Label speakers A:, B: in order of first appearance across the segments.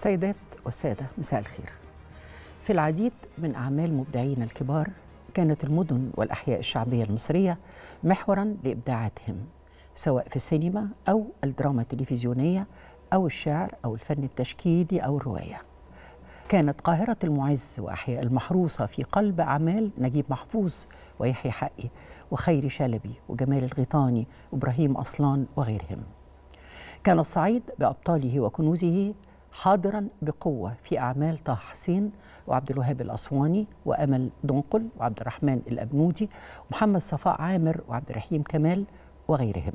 A: سيدات والسادة مساء الخير في العديد من أعمال مبدعين الكبار كانت المدن والأحياء الشعبية المصرية محورا لإبداعاتهم سواء في السينما أو الدراما التلفزيونية أو الشعر أو الفن التشكيلي أو الرواية كانت قاهرة المعز وأحياء المحروسة في قلب أعمال نجيب محفوظ ويحيى حقي وخيري شلبي وجمال الغيطاني وإبراهيم أصلان وغيرهم كان الصعيد بأبطاله وكنوزه حاضرا بقوة في أعمال طه حسين وعبد الوهاب الأسواني وأمل دنقل وعبد الرحمن الأبنودي ومحمد صفاء عامر وعبد الرحيم كمال وغيرهم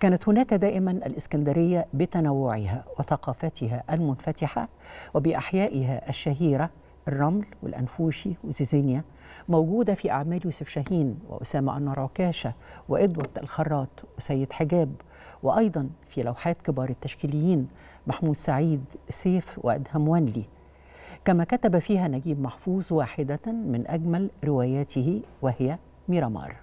A: كانت هناك دائما الإسكندرية بتنوعها وثقافتها المنفتحة وبأحيائها الشهيرة الرمل والأنفوشي وزيزينيا موجودة في أعمال يوسف شاهين وأسامة أنور عكاشة وإدوارد الخراط وسيد حجاب وأيضا في لوحات كبار التشكيليين محمود سعيد سيف وأدهم وانلي كما كتب فيها نجيب محفوظ واحدة من أجمل رواياته وهي ميرامار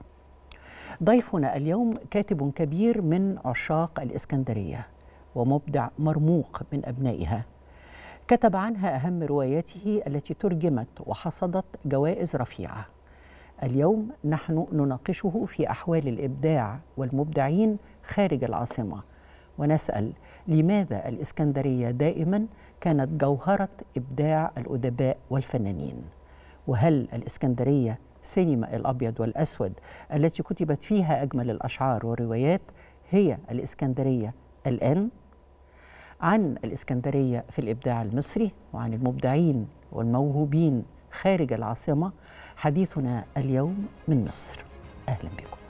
A: ضيفنا اليوم كاتب كبير من عشاق الإسكندرية ومبدع مرموق من أبنائها كتب عنها أهم رواياته التي ترجمت وحصدت جوائز رفيعة اليوم نحن نناقشه في أحوال الإبداع والمبدعين خارج العاصمة ونسأل لماذا الإسكندرية دائما كانت جوهرة إبداع الأدباء والفنانين وهل الإسكندرية سينما الأبيض والأسود التي كتبت فيها أجمل الأشعار والروايات هي الإسكندرية الآن؟ عن الإسكندرية في الإبداع المصري وعن المبدعين والموهوبين خارج العاصمة حديثنا اليوم من مصر أهلا بكم